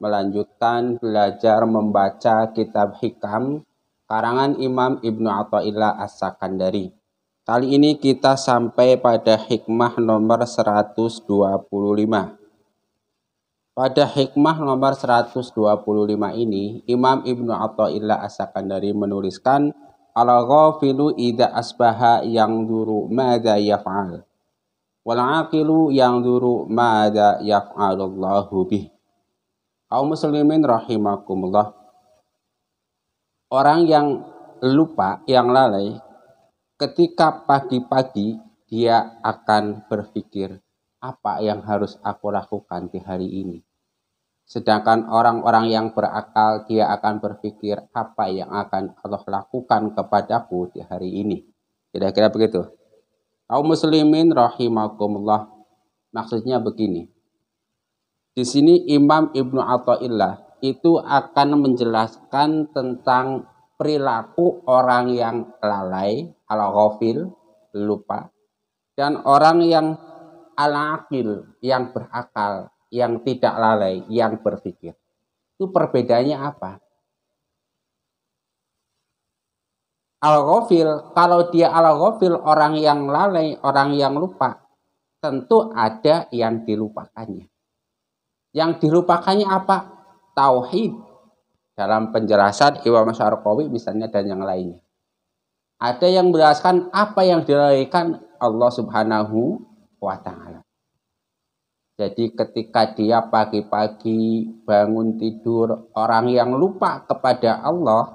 melanjutkan belajar membaca kitab Hikam karangan Imam Ibnu Athaillah As-Sakandari. Kali ini kita sampai pada hikmah nomor 125. Pada hikmah nomor 125 ini, Imam Ibnu Athaillah As-Sakandari menuliskan Al-ghafilu idza asbaha yang duru madza yaf'al. Wal aqilu yang duru madza yaf'alullahu bih kaum muslimin rahimakumullah. Orang yang lupa, yang lalai, ketika pagi-pagi dia akan berpikir apa yang harus aku lakukan di hari ini. Sedangkan orang-orang yang berakal, dia akan berpikir apa yang akan Allah lakukan kepadaku di hari ini. Kira-kira begitu. kaum muslimin rahimakumullah. Maksudnya begini, di sini Imam Ibnu Athaillah itu akan menjelaskan tentang perilaku orang yang lalai, ala ghafil, lupa, dan orang yang ala akil, yang berakal, yang tidak lalai, yang berpikir. Itu perbedaannya apa? Al-Ghafil, kalau dia Al-Ghafil, orang yang lalai, orang yang lupa, tentu ada yang dilupakannya. Yang dirupakannya apa? Tauhid. Dalam penjelasan Imam Syarqawi misalnya dan yang lainnya. Ada yang menjelaskan apa yang diraihkan Allah Subhanahu wa taala. Jadi ketika dia pagi-pagi bangun tidur, orang yang lupa kepada Allah,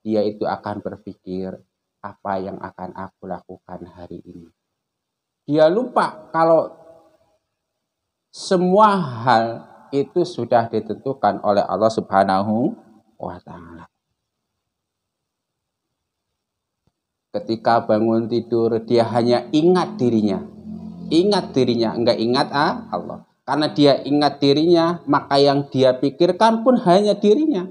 dia itu akan berpikir apa yang akan aku lakukan hari ini. Dia lupa kalau semua hal itu sudah ditentukan oleh Allah Subhanahu wa taala. Ketika bangun tidur dia hanya ingat dirinya. Ingat dirinya, enggak ingat ah, Allah. Karena dia ingat dirinya, maka yang dia pikirkan pun hanya dirinya.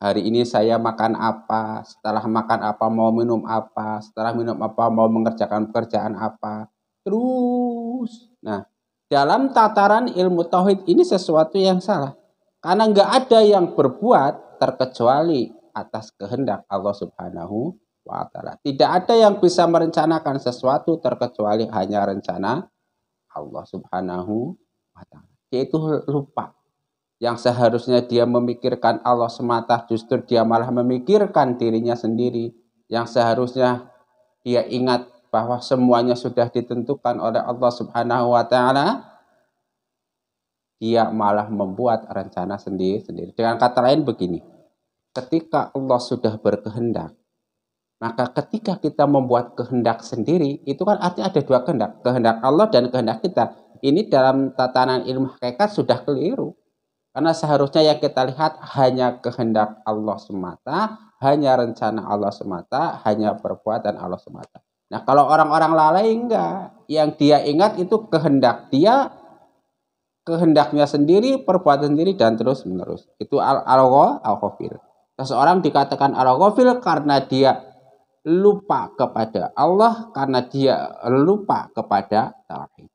Hari ini saya makan apa, setelah makan apa mau minum apa, setelah minum apa mau mengerjakan pekerjaan apa. Terus. Nah, dalam tataran ilmu tauhid ini sesuatu yang salah. Karena nggak ada yang berbuat terkecuali atas kehendak Allah Subhanahu wa taala. Tidak ada yang bisa merencanakan sesuatu terkecuali hanya rencana Allah Subhanahu wa taala. Yaitu lupa. Yang seharusnya dia memikirkan Allah semata justru dia malah memikirkan dirinya sendiri. Yang seharusnya dia ingat bahwa semuanya sudah ditentukan oleh Allah Subhanahu wa taala, dia malah membuat rencana sendiri-sendiri. Dengan kata lain begini, ketika Allah sudah berkehendak, maka ketika kita membuat kehendak sendiri, itu kan artinya ada dua kehendak, kehendak Allah dan kehendak kita. Ini dalam tatanan ilmu hakikat sudah keliru. Karena seharusnya yang kita lihat hanya kehendak Allah semata, hanya rencana Allah semata, hanya perbuatan Allah semata. Nah, kalau orang-orang lalai enggak, yang dia ingat itu kehendak dia, kehendaknya sendiri, perbuatan sendiri dan terus menerus. Itu al-algo al-ghafil. Seseorang nah, dikatakan al-ghafil karena dia lupa kepada Allah karena dia lupa kepada tauhid.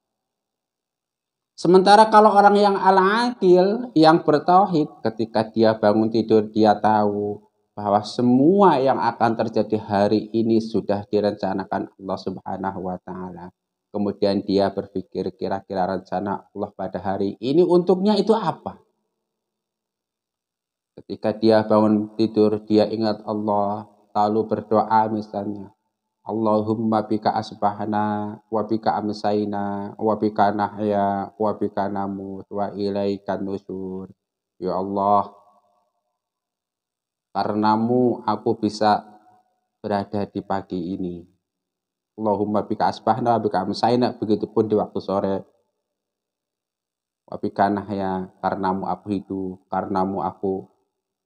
Sementara kalau orang yang al-aqil, yang bertauhid, ketika dia bangun tidur dia tahu bahwa semua yang akan terjadi hari ini sudah direncanakan Allah Subhanahu wa taala. Kemudian dia berpikir kira-kira rencana Allah pada hari ini untuknya itu apa? Ketika dia bangun tidur, dia ingat Allah, lalu berdoa misalnya. Allahumma bika asbahna wa bika amsayna wa bika nahya wa bika namut wa ilaikan nusur. Ya Allah, karenamu aku bisa berada di pagi ini. Allahumma bika asbahna bika amsayna pun di waktu sore. bika ya karenamu aku hidup, karenamu aku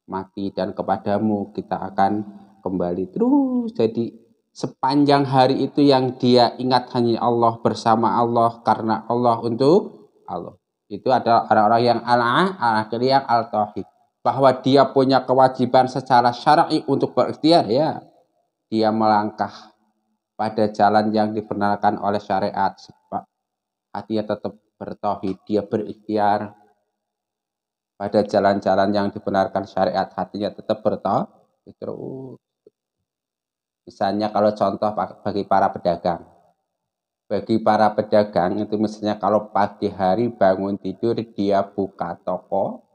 mati dan kepadamu kita akan kembali terus. Jadi sepanjang hari itu yang dia ingat hanya Allah bersama Allah karena Allah untuk Allah. Itu adalah orang-orang yang al-akhir yang al-tauhid bahwa dia punya kewajiban secara syar'i untuk berikhtiar ya dia melangkah pada jalan yang dibenarkan oleh syariat hatinya tetap bertauhid dia berikhtiar pada jalan-jalan yang dibenarkan syariat hatinya tetap bertauhid terus misalnya kalau contoh bagi para pedagang bagi para pedagang itu misalnya kalau pagi hari bangun tidur dia buka toko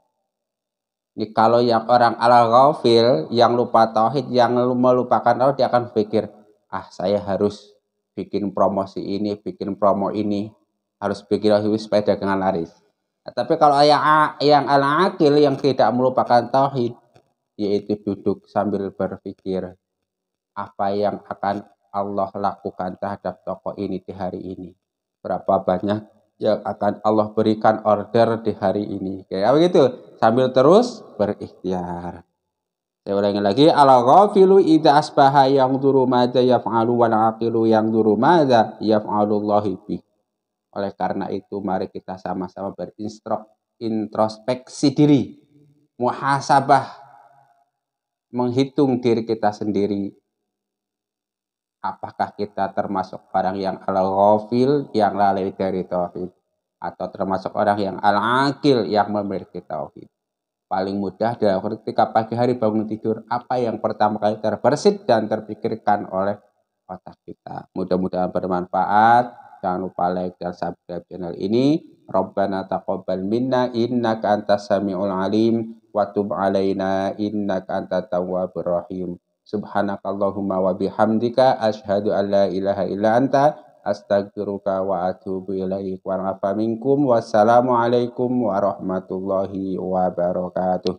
Ya, kalau yang orang ala ghafil, yang lupa tauhid, yang melupakan tauhid, dia akan berpikir, ah saya harus bikin promosi ini, bikin promo ini, harus bikin lagi supaya dagangan laris. Nah, tapi kalau yang yang ala akil, yang tidak melupakan tauhid, yaitu duduk sambil berpikir apa yang akan Allah lakukan terhadap toko ini di hari ini. Berapa banyak yang akan Allah berikan order di hari ini. Kayak begitu sambil terus berikhtiar. Saya ulangi lagi, al ghafilu idza asbaha yang duru madza yaf'alu wal aqilu yang duru madza yaf'alullahu bi. Oleh karena itu mari kita sama-sama berintrospeksi diri, muhasabah menghitung diri kita sendiri apakah kita termasuk barang yang al ghafil yang lalai dari tauhid atau termasuk orang yang al-akil yang memiliki tauhid. Paling mudah adalah ketika pagi hari bangun tidur, apa yang pertama kali terbersit dan terpikirkan oleh otak kita. Mudah-mudahan bermanfaat. Jangan lupa like dan subscribe channel ini. Rabbana taqabbal minna innaka antas samiul alim wa tub alaina innaka antat tawwabur rahim. Subhanakallahumma wa bihamdika asyhadu an la ilaha illa anta astaghfiruka wa atubu ilaik wa minkum wassalamualaikum warahmatullahi wabarakatuh